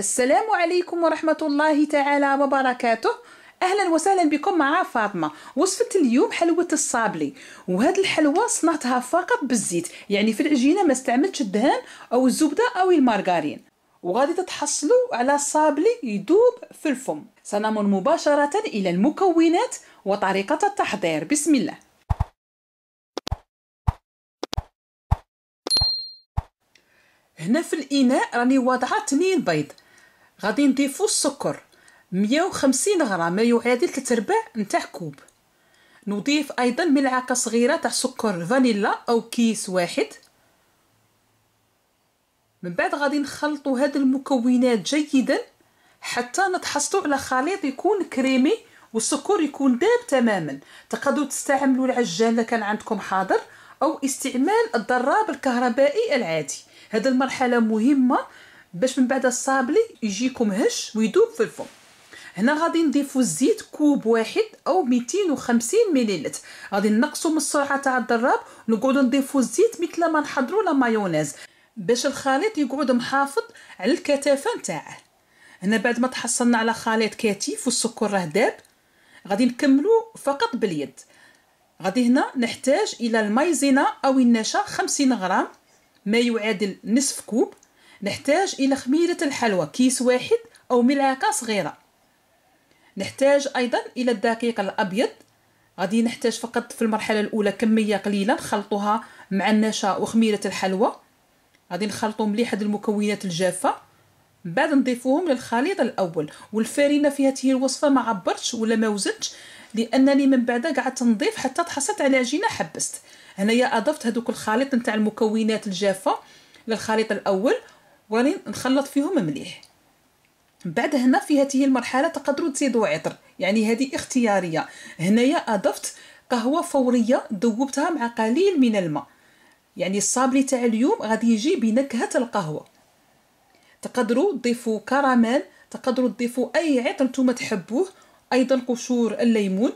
السلام عليكم ورحمة الله تعالى وبركاته اهلا وسهلا بكم مع فاطمه وصفه اليوم حلوه الصابلي وهاد الحلوه صنعتها فقط بالزيت يعني في العجينه ما استعملتش الدهان او الزبده او المارغارين وغادي تتحصلوا على صابلي يذوب في الفم سنمر مباشره الى المكونات وطريقه التحضير بسم الله هنا في الاناء راني واضعه 2 بيض غادي نضيفو السكر 150 غرام ما يعادل 3 ارباع نتاع كوب نضيف ايضا ملعقه صغيره تاع سكر فانيلا او كيس واحد من بعد غادي نخلطوا هاد المكونات جيدا حتى نتحصلوا على خليط يكون كريمي والسكر يكون داب تماما تقدروا تستعملوا العجان كان عندكم حاضر او استعمال الضراب الكهربائي العادي هذه المرحله مهمه باش من بعد الصابلي يجيكم هش ويذوب في الفم هنا غادي نضيفو الزيت كوب واحد او 250 مليلتر غادي نقصوا من السرعه تاع الضراب نقعدو نضيفو الزيت مثل ما نحضروا لا مايونيز باش الخليط يقعد محافظ على الكثافه نتاعه هنا بعد ما تحصلنا على خليط كثيف والسكر راه داب غادي نكملو فقط باليد غادي هنا نحتاج الى المايزينا او النشا 50 غرام ما يعادل نصف كوب نحتاج إلى خميرة الحلوى كيس واحد أو ملعقة صغيرة نحتاج أيضا إلى الدقيق الأبيض غادي نحتاج فقط في المرحلة الأولى كمية قليلة نخلطوها مع النشا وخميرة الحلوى غادي نخلطو مليح هاد المكونات الجافة بعد نضيفوهم للخليط الأول والفارينة في هذه الوصفة ما عبرتش ولا ما وزنتش لأنني من بعد قعدت نضيف حتى تحصلت على عجينة حبست هنايا أضفت هذوك الخليط نتاع المكونات الجافة للخليط الأول ولين نخلط فيهم مليح من بعد هنا في هذه المرحله تقدروا تزيدوا عطر يعني هذه اختياريه هنايا اضفت قهوه فوريه ذوبتها مع قليل من الماء يعني الصابلي تاع اليوم غادي يجي بنكهه القهوه تقدروا تضيفوا كراميل تقدروا تضيفوا اي عطر نتوما تحبوه ايضا قشور الليمون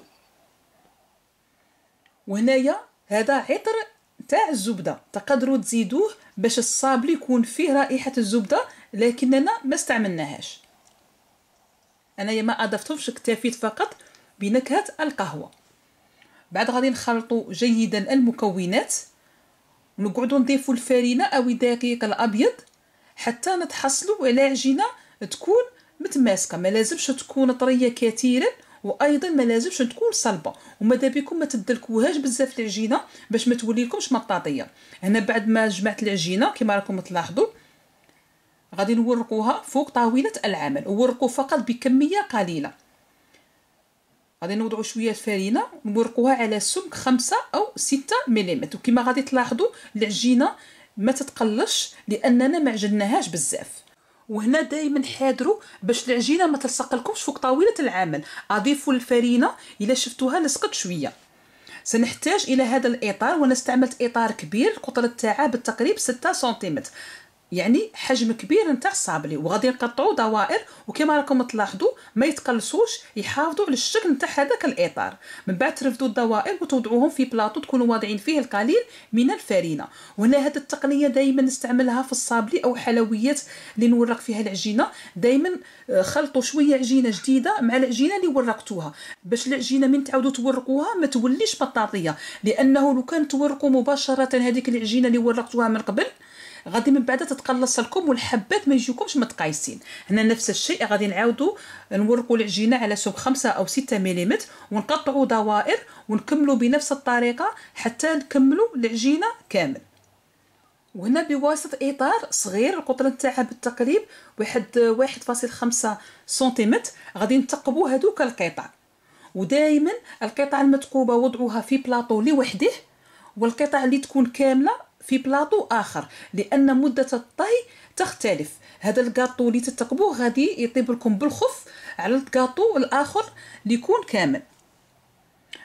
وهنايا هذا عطر تاع الزبده تقدروا تزيدوه باش الصابل يكون فيه رائحه الزبده لكننا ما استعملناهاش انايا ما اضفتهمش اكتفيت فقط بنكهه القهوه بعد غادي نخلطوا جيدا المكونات ونقعدوا نضيفوا الفارينه او الدقيق الابيض حتى نتحصلوا على عجينه تكون متماسكه ما لازمش تكون طريه كثيرا وايضا ما لازمش تكون صلبه وماذا بكم ما تدلكوهاش بزاف العجينه باش ما توليكمش مطاطيه هنا بعد ما جمعت العجينه كما راكم تلاحظوا غادي نورقوها فوق طاوله العمل وورقوا فقط بكميه قليله غادي نوضعوا شويه الفرينه نورقوها على سمك خمسة او ستة ملم وكما غادي تلاحظوا العجينه ما تتقلش لاننا ما عجنناهاش بزاف وهنا دائما حاضروا باش العجينه ما لكمش فوق طاوله العمل اضيفوا الفرينه الا شفتوها لصقت شويه سنحتاج الى هذا الاطار وانا استعملت اطار كبير القطر تاعه بالتقريب 6 سنتيمتر يعني حجم كبير نتاع الصابلي وغادي نقطعوا دوائر وكما راكم تلاحظوا ما يتقلصوش يحافظوا على الشكل نتاع هذاك الاطار من بعد ترفدوا الدوائر وتوضعوهم في بلاطو تكونوا واضعين فيه القليل من الفرينه وهنا هذه التقنيه دائما نستعملها في الصابلي او حلويات اللي نورق فيها العجينه دائما آه، خلطوا شويه عجينه جديده مع العجينه اللي ورقتوها باش العجينه من تعاودوا تورقوها ما توليش بطاطيه لانه لو كان تورقوا مباشره هذيك العجينه اللي ورقتوها من قبل غادي من بعد تتقلص لكم والحبات ما يجيكمش متقايسين هنا نفس الشيء غادي نعاودوا نورقوا العجينه على سوق 5 او 6 ملم ونقطعوا دوائر ونكملوا بنفس الطريقه حتى نكملوا العجينه كامل وهنا بواسطة إطار صغير القطر نتاعها بالتقريب واحد واحد فاصل خمسة سنتيمتر غادي نتقبوا هادوك القطع ودائما القطع المثقوبة وضعوها في بلاطو لوحده والقطع اللي تكون كاملة في بلاطو اخر لان مده الطهي تختلف هذا الكاطو اللي تتقبوه غادي يطيب لكم بالخف على الكاطو الاخر اللي يكون كامل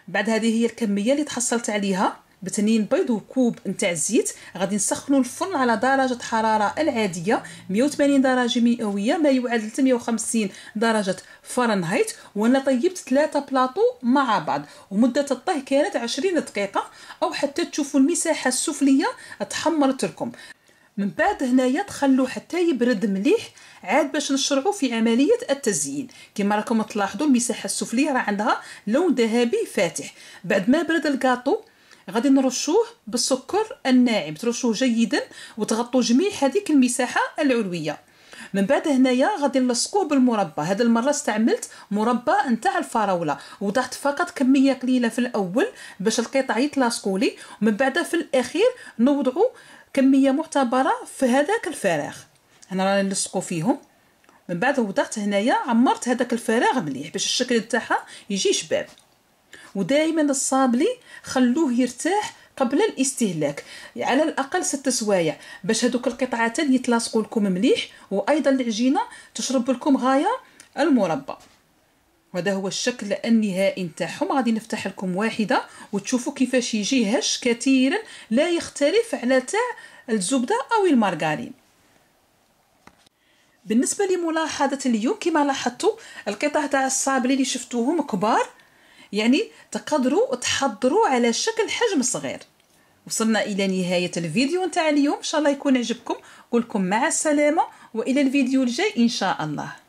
بعد هذه هي الكميه اللي تحصلت عليها بتنين بيض وكوب نتاع الزيت غادي نسخنوا الفرن على درجه حراره العاديه 180 درجه مئويه ما يعادل 350 درجه فرنهايت وانا طيبت ثلاثه بلاطو مع بعض ومده الطهي كانت 20 دقيقه او حتى تشوفوا المساحه السفليه تحمرت لكم من بعد هنايا تخلو حتى يبرد مليح عاد باش نشرعوا في عمليه التزيين كما راكم تلاحظوا المساحه السفليه راه عندها لون ذهبي فاتح بعد ما برد الكاطو غادي نرشوه بالسكر الناعم ترشوه جيدا وتغطوا جميع هذيك المساحه العلويه من بعد هنايا غادي نلصقوه بالمربى هذه المره استعملت مربى نتاع الفراوله وضعت فقط كميه قليله في الاول باش القطع يتلاصقوا لي ومن بعد في الاخير نوضعوا كميه معتبره في هذاك الفراغ هنا رانا نلصقوا فيهم من بعد وضعت هنايا عمرت هذاك الفراغ مليح باش الشكل تاعها يجي شباب ودائما الصابلي خلوه يرتاح قبل الاستهلاك يعني على الاقل ست سوايع باش هذوك القطعتان يتلاصقوا لكم مليح وايضا العجينه تشرب لكم غايه المربى وهذا هو الشكل النهائي نتاعهم غادي نفتح لكم واحده وتشوفوا كيفاش يجي هش كثيرا لا يختلف على تاع الزبده او المارغرين بالنسبه لملاحظه اليوم كما لاحظتوا القطع تاع الصابلي اللي شفتوهم كبار يعني تقدروا تحضروا على شكل حجم صغير وصلنا الى نهايه الفيديو نتاع اليوم ان شاء الله يكون عجبكم قولكم مع السلامه والى الفيديو الجاي ان شاء الله